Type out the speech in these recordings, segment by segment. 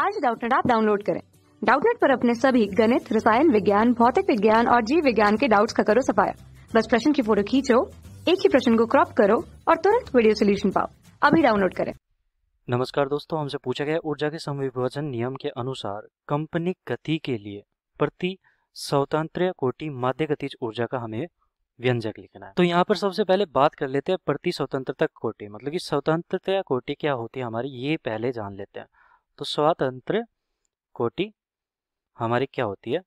आज डाउटनेट आप डाउनलोड करें डाउटनेट पर अपने सभी गणित रसायन विज्ञान भौतिक विज्ञान और जीव विज्ञान के डाउट्स का करो सफाया बस प्रश्न की फोटो खींचो एक ही प्रश्न को क्रॉप करो और तुरंत वीडियो सोल्यूशन पाओ अभी डाउनलोड करें नमस्कार दोस्तों हमसे पूछा गया ऊर्जा के समविभाजन नियम के अनुसार कंपनी गति के लिए प्रति स्वतंत्र कोटि माध्य गतिज ऊर्जा का हमें व्यंजक लिखना है तो यहाँ पर सबसे पहले बात कर लेते हैं प्रति स्वतंत्रता कोटि मतलब कि स्वतंत्रता कोटि क्या होती है हमारी ये पहले जान लेते हैं तो स्वतंत्र कोटि हमारी क्या होती है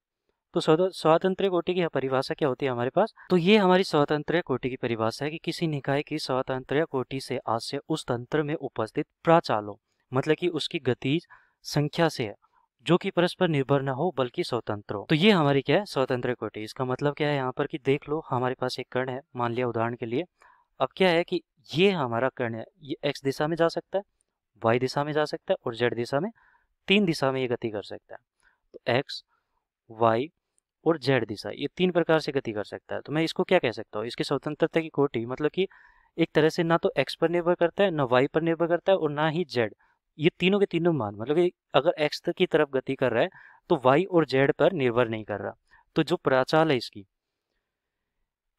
तो स्वातंत्र कोटि की परिभाषा क्या होती है हमारे पास तो ये हमारी स्वतंत्र कोटि की परिभाषा है कि किसी निकाय की स्वतंत्र कोटि से आशय उस तंत्र में उपस्थित प्राचालों मतलब कि उसकी गतिज संख्या से है जो कि परस्पर निर्भर न हो बल्कि स्वतंत्र हो तो ये हमारी क्या है स्वतंत्र कोटि इसका मतलब क्या है यहाँ पर कि देख लो हमारे पास एक कर्ण है मान लिया उदाहरण के लिए अब क्या है कि ये हमारा कर्ण है ये एक्स दिशा में जा सकता है वाई दिशा में जा सकता है और जेड दिशा में तीन दिशा में ये गति कर सकता है तो एक्स वाई और जेड दिशा ये तीन प्रकार से गति कर सकता है तो मैं इसको क्या कह सकता हूँ इसकी स्वतंत्रता की कोटि मतलब कि एक तरह से ना तो एक्स पर निर्भर करता है ना वाई पर निर्भर करता है और ना ही जेड ये तीनों के तीनों मान मतलब कि अगर एक्स की तरफ गति कर रहा है तो वाई और जेड पर निर्भर नहीं कर रहा तो जो प्राचाल है इसकी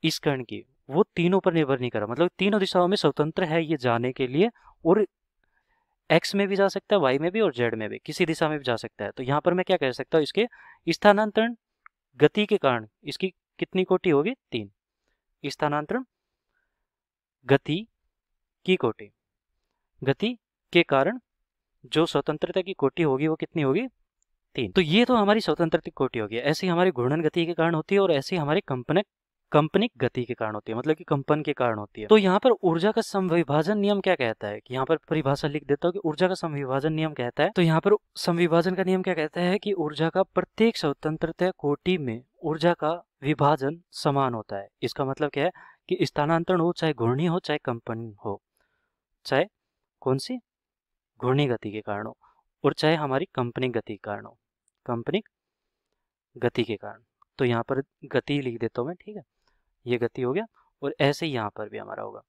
इस कर्ण की वो तीनों पर निर्भर नहीं कर रहा मतलब तीनों दिशाओं में स्वतंत्र है ये जाने के लिए और एक्स में भी जा सकता है वाई में भी और जेड में भी किसी दिशा में भी जा सकता है तो यहाँ पर मैं क्या कह सकता हूँ इसके स्थानांतरण गति के कारण इसकी कितनी कोटि होगी तीन स्थानांतरण गति की कोटि गति के कारण जो स्वतंत्रता की कोटि होगी वो कितनी होगी तीन तो ये तो हमारी स्वतंत्रता की कोटि होगी ऐसी हमारी घूर्णन गति के कारण होती है और ऐसी हमारी कंपनक कंपनिक गति के कारण होती है मतलब कि कंपन के कारण होती है तो यहाँ पर ऊर्जा का संविभाजन नियम क्या कहता है कि यहाँ पर परिभाषा लिख देता हूँ कि ऊर्जा का संविभाजन नियम कहता है तो यहाँ पर संविभाजन का नियम क्या कहता है कि ऊर्जा का प्रत्येक स्वतंत्रता कोटि में ऊर्जा का विभाजन समान होता है इसका मतलब क्या है कि स्थानांतरण हो चाहे घूर्णी हो चाहे कंपन हो चाहे कौन सी घूर्णी गति के कारण हो और चाहे हमारी कंपनी गति के कारण हो कंपनी गति के कारण तो यहाँ पर गति लिख देता हूँ मैं ठीक है ये गति हो गया और ऐसे ही यहाँ पर भी हमारा होगा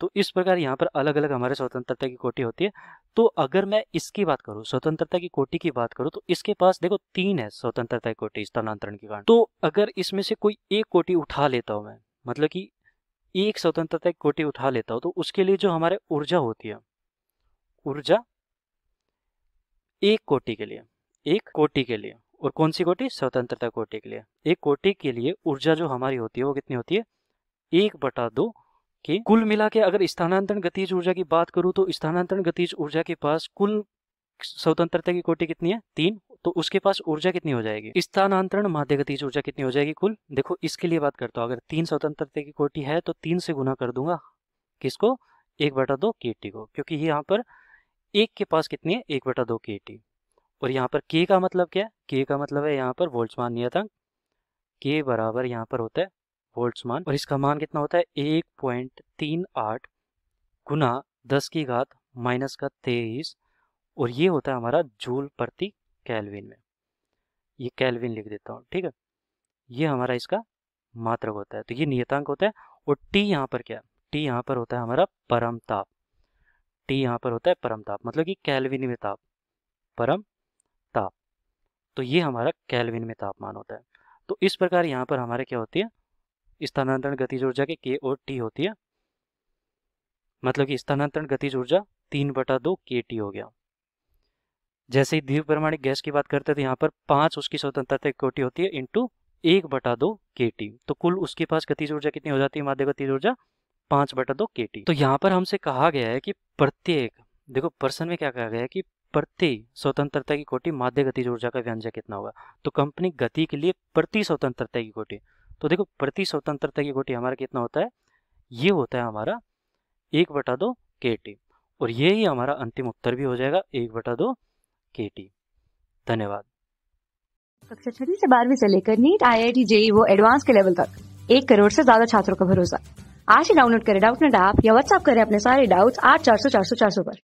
तो इस प्रकार यहाँ पर अलग अलग हमारे स्वतंत्रता की कोटी होती है तो अगर मैं इसकी बात करूँ स्वतंत्रता की कोटि की बात करूँ तो इसके पास देखो तीन है स्वतंत्रता की कोटी स्थानांतरण के कारण तो अगर इसमें से कोई एक कोटि उठा लेता हूँ मैं मतलब कि एक स्वतंत्रता की कोटि उठा लेता हूँ तो उसके लिए जो हमारे ऊर्जा होती है ऊर्जा एक कोटि के लिए एक कोटि के लिए और कौन सी कोटि स्वतंत्रता कोटि के लिए एक कोटि के लिए ऊर्जा जो हमारी होती है वो कितनी होती है एक बटा दो की कुल मिला के अगर स्थानांतरण गतिज ऊर्जा की बात करूं तो स्थानांतरण गतिज ऊर्जा के पास कुल स्वतंत्रता की कोटि कितनी है तीन तो उसके पास ऊर्जा कितनी हो जाएगी स्थानांतरण माध्य गतिज ऊर्जा कितनी हो जाएगी कुल देखो इसके लिए बात करता हूँ अगर तीन स्वतंत्रता की कोटि है तो तीन से गुना कर दूंगा किसको एक बटा दो टी को क्योंकि यहाँ पर एक के पास कितनी है एक बटा दो की टी और यहाँ पर के का मतलब क्या है के का मतलब है यहाँ पर वोल्टमान नियतांक के बराबर यहाँ पर होता है वोल्टमान और इसका मान कितना होता है एक पॉइंट तीन आठ गुना दस की घात माइनस का तेईस और ये होता है हमारा जूल प्रति कैलविन में ये कैलविन लिख देता हूँ ठीक है ये हमारा इसका मात्रक होता है तो ये नियतांक होता है और टी यहाँ पर क्या टी यहाँ पर होता है हमारा परम ताप टी यहाँ पर होता है परम ताप मतलब कि कैलविन में ताप परम तो ये हमारा कैलविन में तापमान होता है तो इस प्रकार यहाँ पर हमारे क्या होती है स्थानांतरण गतिज ऊर्जा के के और टी होती है मतलब कि स्थानांतरण गतिज ऊर्जा तीन बटा दो के टी हो गया जैसे ही द्वीप प्रमाणिक गैस की बात करते हैं तो यहाँ पर पांच उसकी स्वतंत्रता कोटी होती है इंटू एक बटा दो के टी तो कुल उसके पास गतिज ऊर्जा कितनी हो जाती है माध्यम गतिज ऊर्जा पांच बटा दो के टी तो यहाँ पर हमसे कहा गया है कि प्रत्येक देखो पर्सन में क्या कहा गया है कि प्रति स्वतंत्रता की कोटि माध्य गतिज ऊर्जा का व्यंजक कितना होगा तो कंपनी गति के लिए प्रति स्वतंत्रता की कोटि तो देखो प्रति स्वतंत्रता की कोटि हमारा कितना होता है ये होता है हमारा एक बटा दो के टी और ये ही हमारा अंतिम उत्तर भी हो जाएगा एक बटा दो के टी धन्यवाद कक्षा छठी से बारहवीं से लेकर NEET I I T JEE वो एडवांस के लेवल तक एक करोड़ से ज्यादा छात्रों का भरोसा आज ही डाउनलोड करें डाउट नेट ऐप या व्हाट्सएप करें अपने सारे डाउट्स आठ चार सौ चार सौ चार सौ पर